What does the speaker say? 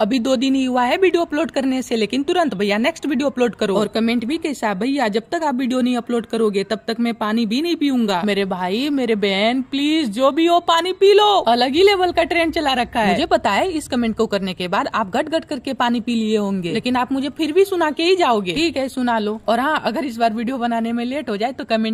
अभी दो दिन ही हुआ है वीडियो अपलोड करने से लेकिन तुरंत भैया नेक्स्ट वीडियो अपलोड करो और कमेंट भी कैसा भैया जब तक आप वीडियो नहीं अपलोड करोगे तब तक मैं पानी भी नहीं पीऊंगा मेरे भाई मेरे बहन प्लीज जो भी हो पानी पी लो अलग ही लेवल का ट्रेंड चला रखा है मुझे पता है इस कमेंट को करने के बाद आप घट घट करके पानी पी लिए होंगे लेकिन आप मुझे फिर भी सुना के ही जाओगे ठीक है सुना लो और हाँ अगर इस बार वीडियो बनाने में लेट हो जाए तो कमेंट